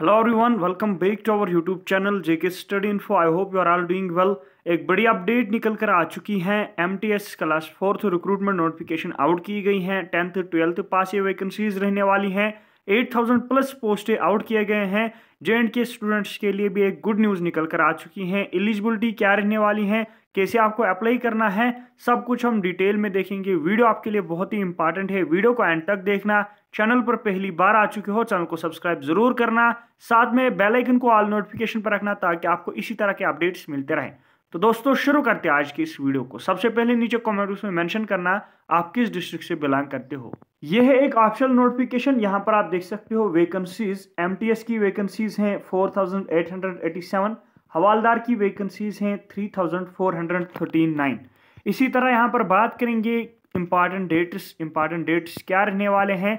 hello everyone welcome back to our YouTube channel JK study info I hope you are all doing well एक बड़ी update निकल कर आ चुकी है MTS class fourth recruitment notification out की गई है टेंथ ट्वेल्थ पास ये वैकेंसीज रहने वाली हैं 8000 प्लस पोस्टें आउट किए गए हैं जे एंड के स्टूडेंट्स के लिए भी एक गुड न्यूज़ निकल कर आ चुकी हैं एलिजिबिलिटी क्या रहने वाली है कैसे आपको अप्लाई करना है सब कुछ हम डिटेल में देखेंगे वीडियो आपके लिए बहुत ही इंपॉर्टेंट है वीडियो को एंड तक देखना चैनल पर पहली बार आ चुके हो चैनल को सब्सक्राइब जरूर करना साथ में बेलाइकन को ऑल नोटिफिकेशन पर रखना ताकि आपको इसी तरह के अपडेट्स मिलते रहें तो दोस्तों शुरू करते हैं आज की इस वीडियो को सबसे पहले नीचे कमेंट बॉक्स में मेंशन करना आप किस डिस्ट्रिक्ट से बिलोंग करते हो यह है एक ऑप्शनल नोटिफिकेशन यहाँ पर आप देख सकते हो वैकेंसीज एमटीएस की वैकेंसीज हैं 4887 हवालदार की वैकेंसीज हैं 3439 इसी तरह यहाँ पर बात करेंगे इम्पॉर्टेंट डेट्स इम्पॉर्टेंट डेट्स क्या रहने वाले हैं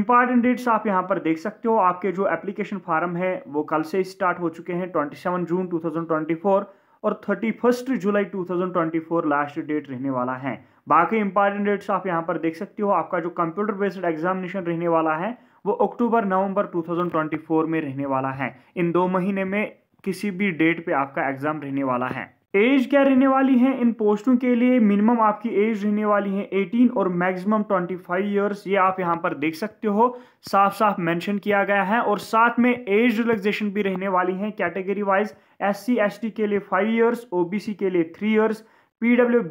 इम्पॉर्टेंट डेट्स आप यहाँ पर देख सकते हो आपके जो एप्लीकेशन फार्म है वो कल से स्टार्ट हो चुके हैं 27 जून 2024 और thirty first July 2024 last date रहने वाला है बाकी इंपॉर्टेंट डेट्स आप यहाँ पर देख सकते हो आपका जो कंप्यूटर बेस्ड एग्जामिनेशन रहने वाला है वो अक्टूबर नवंबर 2024 में रहने वाला है इन दो महीने में किसी भी डेट पे आपका एग्ज़ाम रहने वाला है एज क्या रहने वाली है इन पोस्टों के लिए मिनिमम आपकी एज रहने वाली है 18 और मैक्सिमम 25 ईयर्स ये आप यहाँ पर देख सकते हो साफ साफ मेंशन किया गया है और साथ में एज रिलैक्सेशन भी रहने वाली है कैटेगरी वाइज एस सी के लिए फाइव ईयर्स ओबीसी के लिए 3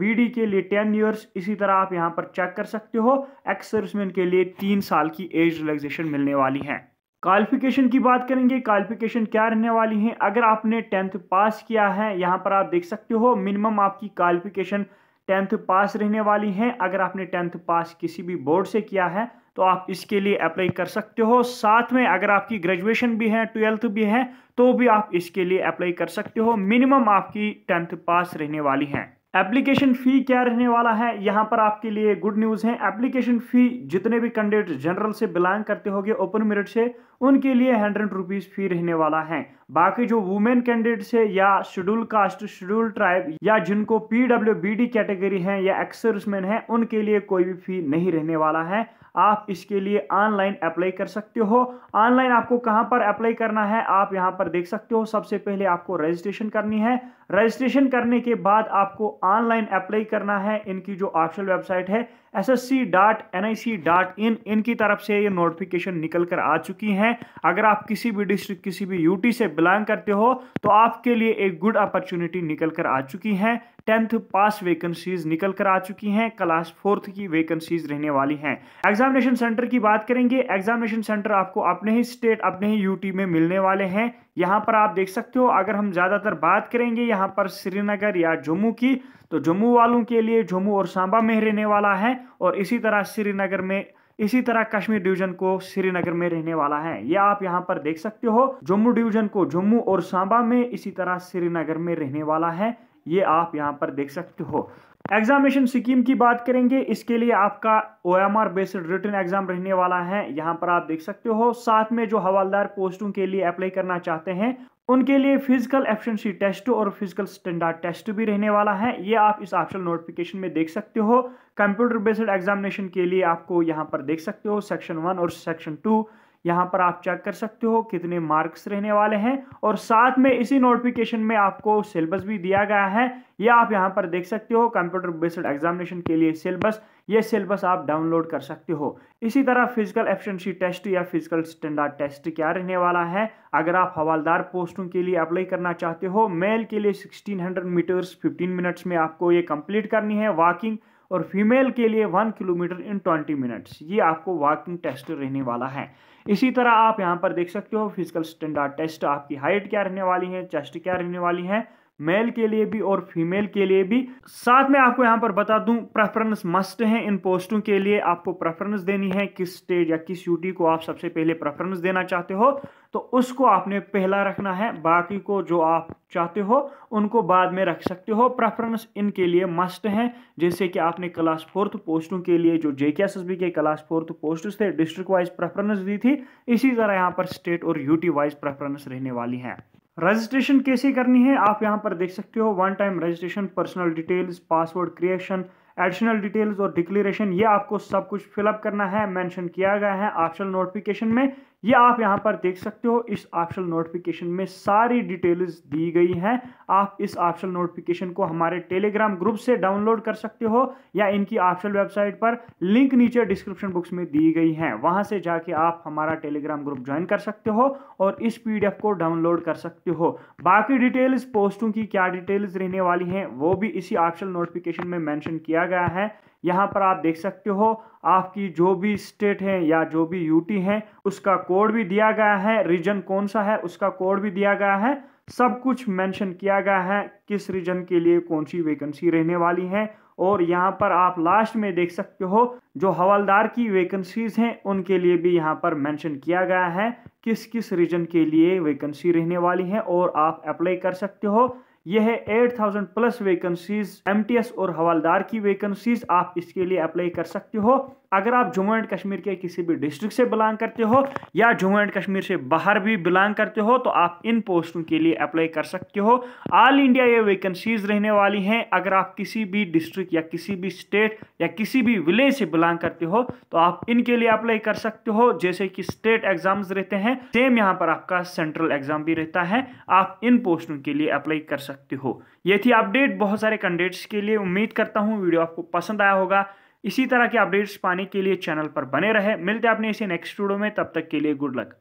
बी डी के लिए टेन ईयर्स इसी तरह आप यहाँ पर चेक कर सकते हो एक्स सर्विसमैन के लिए तीन साल की एज रिलैक्सेशन मिलने वाली है क्वालिफिकेशन की बात करेंगे क्वालिफिकेशन क्या रहने वाली है अगर आपने टेंथ पास किया है यहाँ पर आप देख सकते हो मिनिमम आपकी क्वालिफिकेशन टेंथ पास रहने वाली है अगर आपने टेंथ पास किसी भी बोर्ड से किया है तो आप इसके लिए अप्लाई कर सकते हो साथ में अगर आपकी ग्रेजुएशन भी है ट्वेल्थ भी है तो भी आप इसके लिए अप्लाई कर सकते हो मिनिमम आपकी टेंथ पास रहने वाली हैं एप्लीकेशन फ़ी क्या रहने वाला है यहाँ पर आपके लिए गुड न्यूज़ है एप्लीकेशन फ़ी जितने भी कैंडिडेट जनरल से बिलोंग करते होंगे ओपन मेरिट से उनके लिए हंड्रेड रुपीज़ फ़ी रहने वाला है बाकी जो वुमेन कैंडिडेट्स है या शेड्यूल कास्ट शेड्यूल ट्राइब या जिनको पीडब्ल्यू कैटेगरी है या एक्सर्समैन है उनके लिए कोई भी फी नहीं रहने वाला है आप इसके लिए ऑनलाइन अप्लाई कर सकते हो ऑनलाइन आपको कहां पर अप्लाई करना है आप यहां पर देख सकते हो सबसे पहले आपको रजिस्ट्रेशन करनी है रजिस्ट्रेशन करने के बाद आपको ऑनलाइन अप्लाई करना है इनकी जो ऑफिशियल वेबसाइट है S S C dot N I C dot in इनकी तरफ से ये नोटिफिकेशन निकल कर आ चुकी हैं अगर आप किसी भी डिस्ट्रिक्ट किसी भी यूटी से बिलोंग करते हो तो आपके लिए एक गुड अपॉर्चुनिटी निकल कर आ चुकी है टेंथ पास वैकेंसीज निकल कर आ चुकी हैं क्लास फोर्थ की वैकेंसीज रहने वाली हैं एग्जामिनेशन सेंटर की बात करेंगे एग्जामिनेशन सेंटर आपको अपने ही स्टेट अपने ही यूटी में मिलने वाले हैं यहाँ पर आप देख सकते हो अगर हम ज़्यादातर बात करेंगे यहाँ पर श्रीनगर या जम्मू की तो जम्मू वालों के लिए जम्मू और सांबा में रहने वाला है और इसी तरह श्रीनगर में इसी तरह कश्मीर डिवीजन को श्रीनगर में रहने वाला है ये आप यहाँ पर देख सकते हो जम्मू डिवीजन को जम्मू और सांबा में इसी तरह श्रीनगर में रहने वाला है ये आप यहाँ पर देख सकते हो एग्जामिनेशन स्कीम की बात करेंगे इसके लिए आपका O M R based written exam रहने वाला है यहाँ पर आप देख सकते हो साथ में जो हवालदार पोस्टों के लिए अप्लाई करना चाहते हैं उनके लिए फिजिकल एफिशिएंसी टेस्ट और फिजिकल स्टैंडर्ड टेस्ट भी रहने वाला है ये आप इस ऑप्शनल नोटिफिकेशन में देख सकते हो कंप्यूटर बेस्ड एग्जामिनेशन के लिए आपको यहाँ पर देख सकते हो सेक्शन वन और सेक्शन टू यहाँ पर आप चेक कर सकते हो कितने मार्क्स रहने वाले हैं और साथ में इसी नोटिफिकेशन में आपको सिलेबस भी दिया गया है या आप यहाँ पर देख सकते हो कंप्यूटर बेस्ड एग्जामिनेशन के लिए सिलेबस ये सिलेबस आप डाउनलोड कर सकते हो इसी तरह फिजिकल एफिशिएंसी टेस्ट या फिजिकल स्टैंडर्ड टेस्ट क्या रहने वाला है अगर आप हवालदार पोस्टों के लिए अप्लाई करना चाहते हो मेल के लिए 1600 मीटर्स 15 मिनट्स में आपको ये कंप्लीट करनी है वॉकिंग और फीमेल के लिए one kilometre in twenty minutes ये आपको वॉकिंग टेस्ट रहने वाला है इसी तरह आप यहाँ पर देख सकते हो फिजिकल स्टैंडर्ड टेस्ट आपकी हाइट क्या रहने वाली है चेस्ट क्या रहने वाली है मेल के लिए भी और फीमेल के लिए भी साथ में आपको यहाँ पर बता दूँ प्रेफरेंस मस्ट है इन पोस्टों के लिए आपको प्रेफरेंस देनी है किस स्टेट या किस यूटी को आप सबसे पहले प्रेफरेंस देना चाहते हो तो उसको आपने पहला रखना है बाकी को जो आप चाहते हो उनको बाद में रख सकते हो प्रेफरेंस इनके लिए मस्ट है जैसे कि आपने क्लास फोर्थ पोस्टों के लिए जो बी के क्लास फोर्थ पोस्ट थे डिस्ट्रिक्ट वाइज प्रेफरेंस दी थी इसी तरह यहाँ पर स्टेट और यूटी वाइज प्रेफरेंस रहने वाली हैं रजिस्ट्रेशन कैसे करनी है आप यहाँ पर देख सकते हो one time registration personal details password creation additional details और डिक्लेरेशन ये आपको सब कुछ फिलअप करना है मेंशन किया गया है ऑप्शनल नोटिफिकेशन में ये आप यहाँ पर देख सकते हो इस ऑप्शनल नोटिफिकेशन में सारी डिटेल्स दी गई हैं आप इस ऑप्शनल नोटिफिकेशन को हमारे टेलीग्राम ग्रुप से डाउनलोड कर सकते हो या इनकी ऑप्शनल वेबसाइट पर लिंक नीचे डिस्क्रिप्शन बॉक्स में दी गई हैं वहाँ से जाके आप हमारा टेलीग्राम ग्रुप ज्वाइन कर सकते हो और इस पी को डाउनलोड कर सकते हो बाकी डिटेल्स पोस्टों की क्या डिटेल्स रहने वाली हैं वो भी इसी ऑप्शनल नोटिफिकेशन में मैंशन किया दिया गया है यहाँ पर आप देख सकते हो आपकी जो भी स्टेट है या जो भी यूटी है उसका कोड भी दिया गया है रीजन कौन सा है उसका कोड भी दिया गया है सब कुछ मेंशन किया गया है किस रीजन के लिए कौन सी वैकेंसी रहने वाली है और यहाँ पर आप लास्ट में देख सकते हो जो हवलदार की वैकेंसीज हैं उनके लिए भी यहाँ पर मेंशन किया गया है किस किस रीजन के लिए वैकेंसी रहने वाली है और आप अप्लाई कर सकते हो यह है 8000 प्लस वैकेंसीज एमटीएस और हवालदार की वैकेंसीज आप इसके लिए अप्लाई कर सकते हो अगर आप जम्मू एंड कश्मीर के किसी भी डिस्ट्रिक्ट से बिलोंग करते हो या जम्मू एंड कश्मीर से बाहर भी बिलोंग करते हो तो आप इन पोस्टों के लिए अप्लाई कर सकते हो ऑल इंडिया ये वैकेंसीज रहने वाली हैं अगर आप किसी भी डिस्ट्रिक्ट या किसी भी स्टेट या किसी भी विलेज से बिलोंग करते हो तो आप इनके लिए अप्लाई कर सकते हो जैसे कि स्टेट एग्जाम्स रहते हैं सेम यहाँ पर आपका सेंट्रल एग्जाम भी रहता है आप इन पोस्टों के लिए अप्लाई कर सकते हो ये थी अपडेट बहुत सारे कैंडिडेट्स के लिए उम्मीद करता हूँ वीडियो आपको पसंद आया होगा इसी तरह के अपडेट्स पाने के लिए चैनल पर बने रहे मिलते हैं अपने इसी नेक्स्ट वीडियो में तब तक के लिए गुड लक